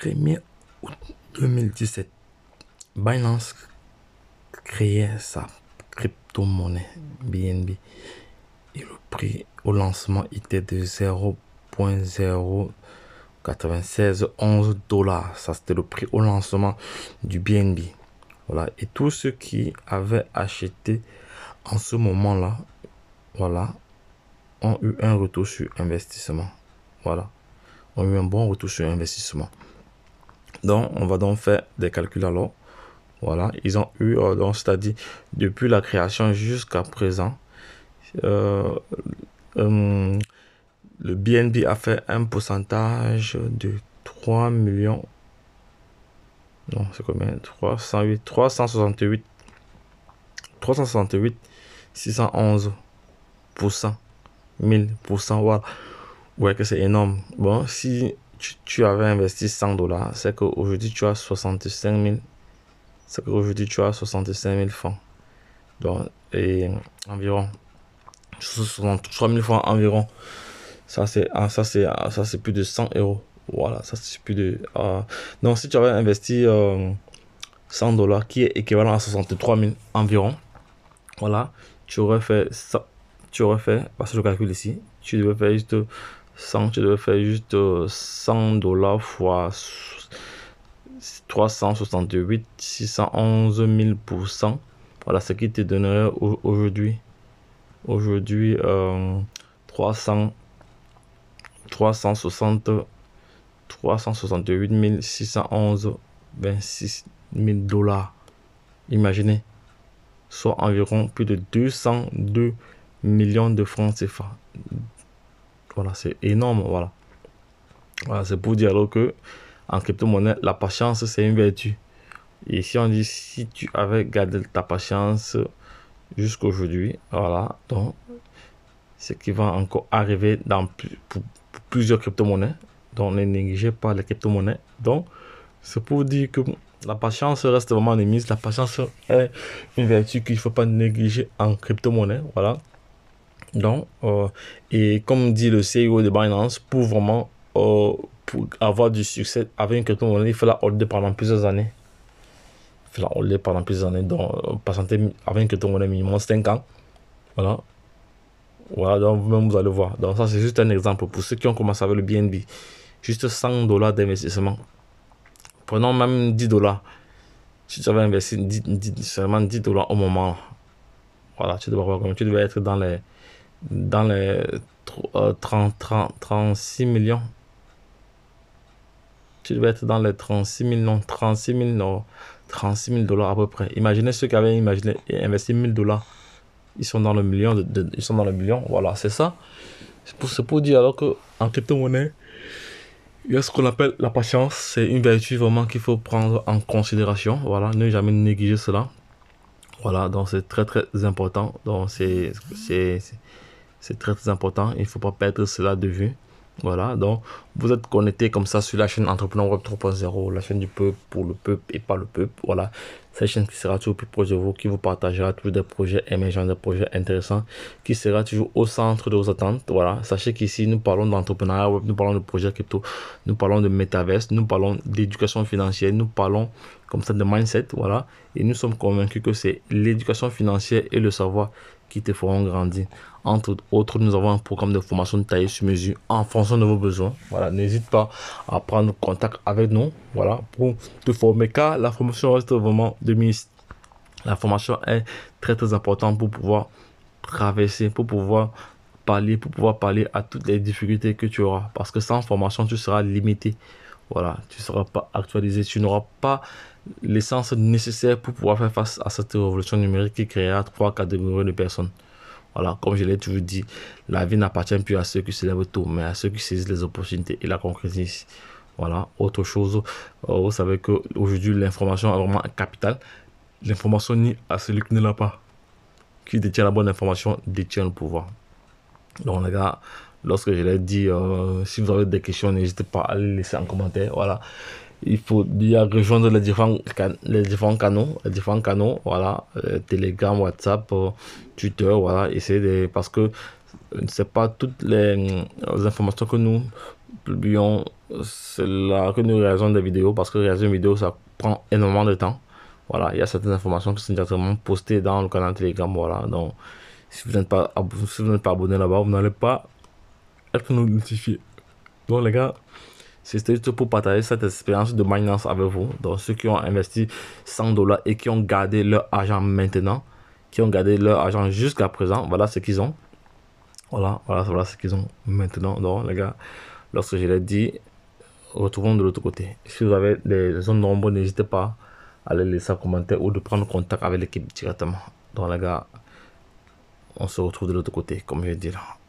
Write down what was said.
1er août 2017, Binance créait sa crypto-monnaie BNB et le prix au lancement était de 0.096 11 dollars. Ça, c'était le prix au lancement du BNB. Voilà. Et tous ceux qui avaient acheté en ce moment-là, voilà, ont eu un retour sur investissement. Voilà. Ont eu un bon retour sur investissement. Donc, on va donc faire des calculs alors. Voilà, ils ont eu, euh, donc c'est-à-dire depuis la création jusqu'à présent, euh, euh, le BNB a fait un pourcentage de 3 millions. Non, c'est combien 308, 368, 368, 611 1000 voilà. Ouais, que c'est énorme. Bon, si tu, avais investi 100 dollars, c'est qu'aujourd'hui tu as 65 000, c'est qu'aujourd'hui tu as 65 000 francs. Donc, et environ 63 000 francs environ. Ça, c'est, ah, ça, c'est, ah, ça, c'est plus de 100 euros. Voilà, ça, c'est plus de. Ah. Donc, si tu avais investi 100 euh, dollars, qui est équivalent à 63 000 environ, voilà, tu aurais fait ça. Tu aurais fait, parce que je calcule ici, tu devais faire juste 100, tu devais faire juste 100 euh, dollars fois 368, 611 000 pour cent. Voilà ce qui te donnerait aujourd'hui. Aujourd'hui, 300, 360, 368 611, 26 000 dollars. Imaginez. Soit environ plus de 202 millions de francs CFA. Voilà, c'est énorme. Voilà. voilà c'est pour dire que en crypto-monnaie, la patience, c'est une vertu. Et si on dit si tu avais gardé ta patience jusqu'aujourd'hui, voilà, donc ce qui va encore arriver dans plusieurs crypto-monnaies, dont ne négligez pas les crypto-monnaies. Donc, c'est pour dire que la patience reste vraiment une mise. La patience est une vertu qu'il faut pas négliger en crypto-monnaie. Voilà. Donc, euh, et comme dit le CEO de Binance, pour vraiment euh, pour avoir du succès avec une crypto-monnaie, il faut la holder pendant plusieurs années. Il faut la holder pendant plusieurs années. Donc, euh, patienter avec une crypto-monnaie minimum 5 ans. Voilà. Voilà, donc vous-même, vous allez voir. Donc, ça, c'est juste un exemple pour ceux qui ont commencé avec le BNB. Juste 100 dollars d'investissement. Prenons même 10 dollars. Si tu avais investi seulement 10 dollars au moment, voilà, tu devrais tu devais être dans les dans les 30, 36 euh, millions. Tu devais être dans les 36 millions non, 36 millions 36 000 dollars à peu près. Imaginez ceux qui avaient imaginé, investi 1000 dollars. Ils sont dans le million, ils sont dans le million, voilà, c'est ça. C'est pour, pour dire alors qu'en crypto-monnaie, il y a ce qu'on appelle la patience. C'est une vertu vraiment qu'il faut prendre en considération. Voilà, ne jamais négliger cela. Voilà, donc c'est très très important. Donc c'est c'est très très important. Il ne faut pas perdre cela de vue. Voilà, donc vous êtes connecté comme ça sur la chaîne Entrepreneur Web 3.0, la chaîne du peuple pour le peuple et pas le peuple. Voilà, cette chaîne qui sera toujours plus proche de vous, qui vous partagera toujours des projets émergents, des projets intéressants, qui sera toujours au centre de vos attentes. Voilà, sachez qu'ici nous parlons d'entrepreneuriat web, nous parlons de projets crypto, nous parlons de métaverse, nous parlons d'éducation financière, nous parlons comme ça de mindset. Voilà, et nous sommes convaincus que c'est l'éducation financière et le savoir qui te feront grandir. Entre autres, nous avons un programme de formation taillée sur mesure en fonction de vos besoins. Voilà, n'hésite pas à prendre contact avec nous. Voilà, pour te former car la formation reste vraiment de mise. La formation est très très importante pour pouvoir traverser, pour pouvoir parler, pour pouvoir parler à toutes les difficultés que tu auras. Parce que sans formation, tu seras limité. Voilà, tu ne seras pas actualisé, tu n'auras pas l'essence nécessaire pour pouvoir faire face à cette révolution numérique qui créera trois catégories de personnes. Voilà, comme je l'ai toujours dit, la vie n'appartient plus à ceux qui se lèvent tôt, mais à ceux qui saisissent les opportunités et la concrétisent. Voilà, autre chose, euh, vous savez qu'aujourd'hui, l'information est vraiment capitale. L'information n'est à celui qui ne l'a pas. Qui détient la bonne information détient le pouvoir. Donc, les gars, lorsque je l'ai dit, euh, si vous avez des questions, n'hésitez pas à les laisser en commentaire. Voilà. Il faut bien rejoindre les différents, les différents canaux, les différents canaux, voilà, euh, Telegram, WhatsApp, euh, Twitter, voilà, essayer de, parce que c'est pas toutes les, informations que nous publions, c'est là que nous réalisons des vidéos, parce que réaliser une vidéo, ça prend énormément de temps. Voilà, il y a certaines informations qui sont directement postées dans le canal Telegram, voilà, donc si vous n'êtes pas, si vous n'êtes pas abonné là-bas, vous n'allez pas être nous notifier. Donc les gars, c'était juste pour partager cette expérience de Binance avec vous. Donc ceux qui ont investi 100 dollars et qui ont gardé leur argent maintenant, qui ont gardé leur argent jusqu'à présent, voilà ce qu'ils ont. Voilà, voilà, voilà ce qu'ils ont maintenant. Donc les gars, lorsque je l'ai dit, retrouvons de l'autre côté. Si vous avez des zones nombreuses, n'hésitez pas à les laisser en commentaire ou de prendre contact avec l'équipe directement. Donc les gars, on se retrouve de l'autre côté, comme je dis là.